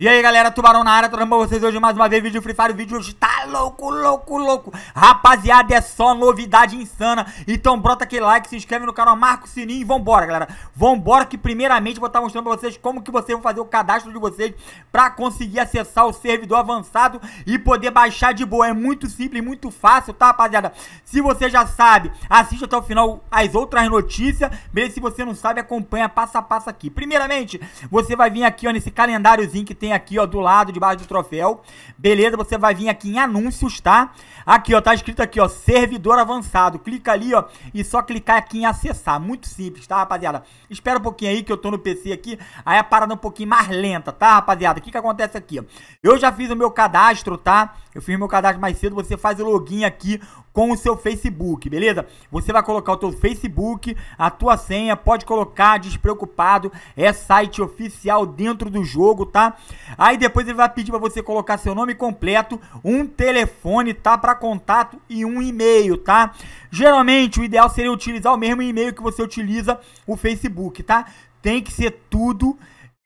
E aí galera, Tubarão na área, trazendo pra vocês hoje mais uma vez vídeo Free Fire, o vídeo hoje tá louco, louco, louco Rapaziada, é só novidade insana Então brota aquele like, se inscreve no canal, marca o sininho e vambora galera Vambora que primeiramente vou estar tá mostrando pra vocês como que vocês vão fazer o cadastro de vocês Pra conseguir acessar o servidor avançado e poder baixar de boa É muito simples, muito fácil, tá rapaziada? Se você já sabe, assiste até o final as outras notícias Beleza? Se você não sabe, acompanha passo a passo aqui Primeiramente, você vai vir aqui ó, nesse calendáriozinho que tem tem aqui, ó, do lado, debaixo do troféu. Beleza, você vai vir aqui em anúncios, tá? Aqui, ó, tá escrito aqui, ó, servidor avançado. Clica ali, ó, e só clicar aqui em acessar. Muito simples, tá, rapaziada? Espera um pouquinho aí que eu tô no PC aqui, aí a parada é um pouquinho mais lenta, tá, rapaziada? O que que acontece aqui, ó? Eu já fiz o meu cadastro, tá? Eu fiz meu cadastro mais cedo, você faz o login aqui com o seu Facebook, beleza? Você vai colocar o teu Facebook, a tua senha, pode colocar despreocupado, é site oficial dentro do jogo, tá? Aí depois ele vai pedir para você colocar seu nome completo, um telefone, tá, para contato e um e-mail, tá? Geralmente o ideal seria utilizar o mesmo e-mail que você utiliza o Facebook, tá? Tem que ser tudo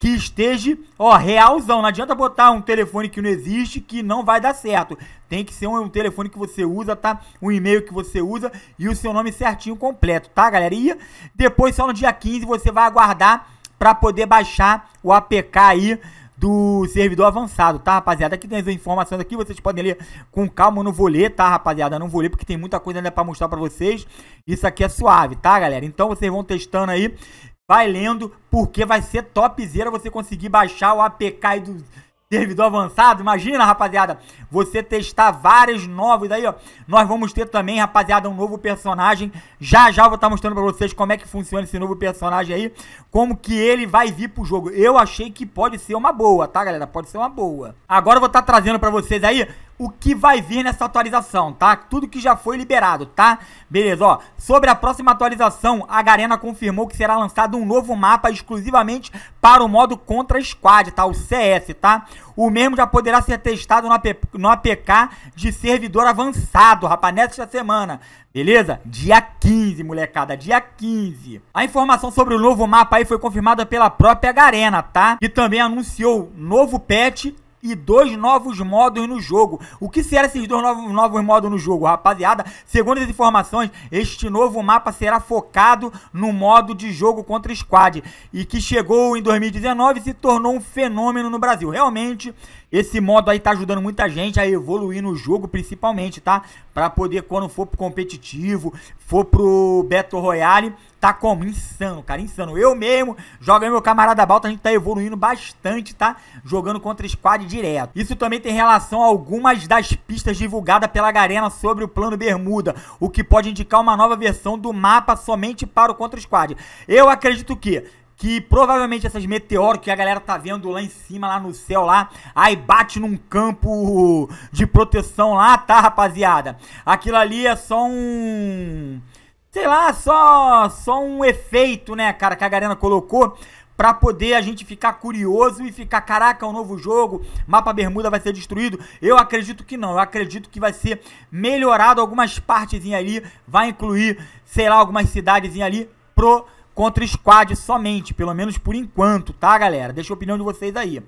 que esteja, ó, realzão. Não adianta botar um telefone que não existe, que não vai dar certo. Tem que ser um, um telefone que você usa, tá? Um e-mail que você usa e o seu nome certinho completo, tá, galerinha? Depois, só no dia 15, você vai aguardar para poder baixar o APK aí do servidor avançado, tá, rapaziada? Aqui tem as informações aqui, vocês podem ler com calma, eu não vou ler, tá, rapaziada? Eu não vou ler porque tem muita coisa ainda para mostrar para vocês. Isso aqui é suave, tá, galera? Então vocês vão testando aí Vai lendo, porque vai ser topzera você conseguir baixar o APK aí do servidor avançado. Imagina, rapaziada, você testar vários novos aí, ó. Nós vamos ter também, rapaziada, um novo personagem. Já já vou estar tá mostrando pra vocês como é que funciona esse novo personagem aí, como que ele vai vir pro jogo. Eu achei que pode ser uma boa, tá, galera? Pode ser uma boa. Agora eu vou estar tá trazendo pra vocês aí o que vai vir nessa atualização, tá? Tudo que já foi liberado, tá? Beleza, ó. Sobre a próxima atualização, a Garena confirmou que será lançado um novo mapa exclusivamente para o modo Contra Squad, tá? O CS, tá? O mesmo já poderá ser testado no, APK de servidor avançado, rapaz, nesta semana. Beleza? Dia 15, molecada, dia 15. A informação sobre o novo mapa aí foi confirmada pela própria Garena, tá? E também anunciou novo patch e dois novos modos no jogo. O que serão esses dois novos, novos modos no jogo, rapaziada? Segundo as informações, este novo mapa será focado no modo de jogo contra squad e que chegou em 2019 e se tornou um fenômeno no Brasil. Realmente esse modo aí tá ajudando muita gente a evoluir no jogo, principalmente, tá? Pra poder, quando for pro competitivo, for pro Battle Royale, tá como? Insano, cara, insano. Eu mesmo, joga meu camarada Balta, a gente tá evoluindo bastante, tá? Jogando contra squad direto. Isso também tem relação a algumas das pistas divulgadas pela Garena sobre o plano Bermuda, o que pode indicar uma nova versão do mapa somente para o contra squad. Eu acredito que que provavelmente essas meteoros que a galera tá vendo lá em cima, lá no céu lá, aí bate num campo de proteção lá, tá, rapaziada? Aquilo ali é só um sei lá, só só um efeito, né, cara, que a galera colocou para poder a gente ficar curioso e ficar, caraca, é um novo jogo, mapa bermuda vai ser destruído? Eu acredito que não, eu acredito que vai ser melhorado algumas partezinhas ali, vai incluir, sei lá, algumas cidadezinhas ali pro contra squad somente, pelo menos por enquanto, tá, galera? Deixa a opinião de vocês aí.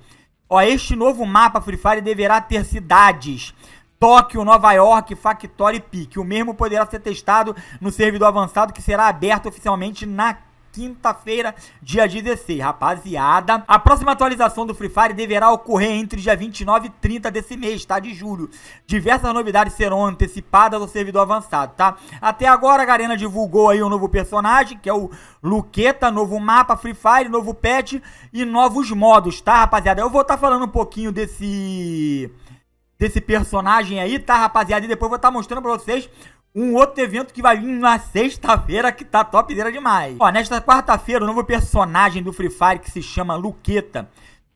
Ó, este novo mapa Free Fire deverá ter cidades. Tóquio, Nova York, Factory Peak. O mesmo poderá ser testado no servidor avançado que será aberto oficialmente na quinta-feira, dia 16, rapaziada. A próxima atualização do Free Fire deverá ocorrer entre dia 29 e 30 desse mês, tá? De julho. Diversas novidades serão antecipadas ao servidor avançado, tá? Até agora a Garena divulgou aí um novo personagem, que é o Luqueta, novo mapa Free Fire, novo patch e novos modos, tá, rapaziada? Eu vou estar tá falando um pouquinho desse desse personagem aí, tá, rapaziada? E depois vou estar tá mostrando pra vocês um outro evento que vai vir na sexta-feira que tá topzera demais. Ó, nesta quarta-feira, o novo personagem do Free Fire que se chama Luqueta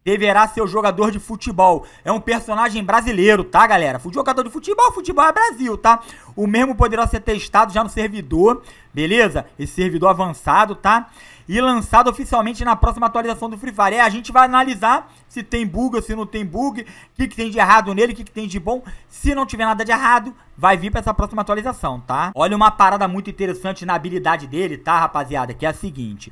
deverá ser o jogador de futebol. É um personagem brasileiro, tá, galera? Jogador de futebol, futebol é Brasil, tá? O mesmo poderá ser testado já no servidor, beleza? Esse servidor avançado, tá? e lançado oficialmente na próxima atualização do Free Fire. É, a gente vai analisar se tem bug ou se não tem bug, o que, que tem de errado nele, o que, que tem de bom. Se não tiver nada de errado, vai vir pra essa próxima atualização, tá? Olha uma parada muito interessante na habilidade dele, tá, rapaziada? Que é a seguinte...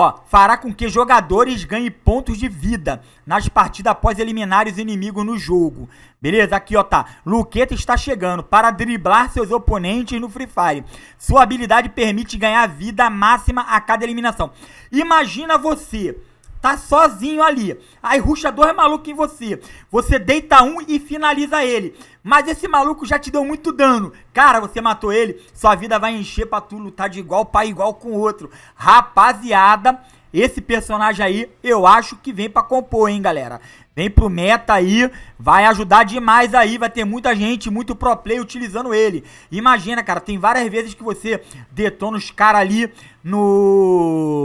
Ó, fará com que jogadores ganhem pontos de vida nas partidas após eliminar os inimigos no jogo. Beleza? Aqui, ó, tá. Luqueta está chegando para driblar seus oponentes no Free Fire. Sua habilidade permite ganhar vida máxima a cada eliminação. Imagina você Tá sozinho ali. Aí ruxa dois malucos em você. Você deita um e finaliza ele. Mas esse maluco já te deu muito dano. Cara, você matou ele, sua vida vai encher pra tu lutar de igual pra igual com o outro. Rapaziada, esse personagem aí, eu acho que vem pra compor, hein, galera. Vem pro meta aí, vai ajudar demais aí, vai ter muita gente, muito pro play utilizando ele. Imagina, cara, tem várias vezes que você detona os caras ali no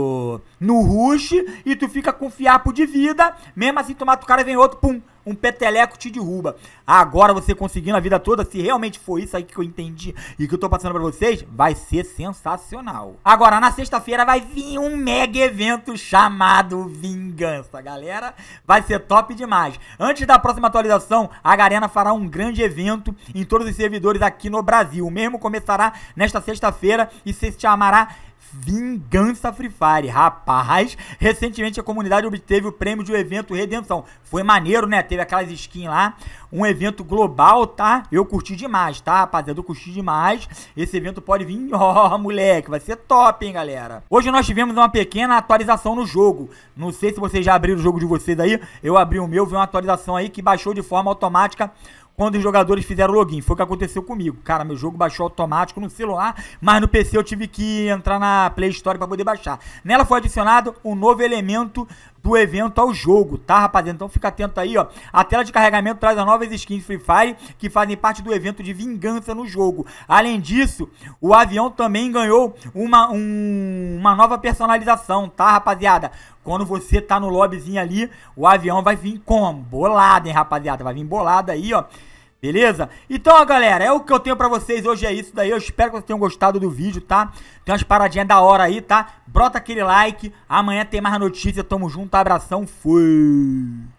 no rush e tu fica com fiapo de vida, mesmo assim tu mata o cara e vem outro, pum, um peteleco te derruba. Agora você conseguindo a vida toda, se realmente for isso aí que eu entendi e que eu tô passando para vocês, vai ser sensacional. Agora, na sexta-feira vai vir um mega evento chamado Vingança, galera. Vai ser top demais. Antes da próxima atualização, a Garena fará um grande evento em todos os servidores aqui no Brasil. O mesmo começará nesta sexta-feira e se chamará Vingança Free Fire. Rapaz, recentemente a comunidade obteve o prêmio de um evento Redenção. Foi maneiro, né? teve aquelas skins lá, um evento global, tá? Eu curti demais, tá, rapaziada? Eu curti demais. Esse evento pode vir, ó, oh, moleque, vai ser top, hein, galera? Hoje nós tivemos uma pequena atualização no jogo. Não sei se vocês já abriram o jogo de vocês aí. Eu abri o meu, vi uma atualização aí que baixou de forma automática quando os jogadores fizeram login. Foi o que aconteceu comigo. Cara, meu jogo baixou automático no celular, mas no PC eu tive que entrar na Play Store para poder baixar. Nela foi adicionado um novo elemento do evento ao jogo, tá, rapaziada? Então fica atento aí, ó. A tela de carregamento traz as novas skins Free Fire que fazem parte do evento de vingança no jogo. Além disso, o avião também ganhou uma, um, uma nova personalização, tá, rapaziada? Quando você tá no lobbyzinho ali, o avião vai vir como? Bolado, hein, rapaziada? Vai vir bolado aí, ó. Beleza? Então, galera, é o que eu tenho pra vocês hoje, é isso daí. Eu espero que vocês tenham gostado do vídeo, tá? Tem umas paradinhas da hora aí, tá? Brota aquele like. Amanhã tem mais notícia. Tamo junto, abração, fui!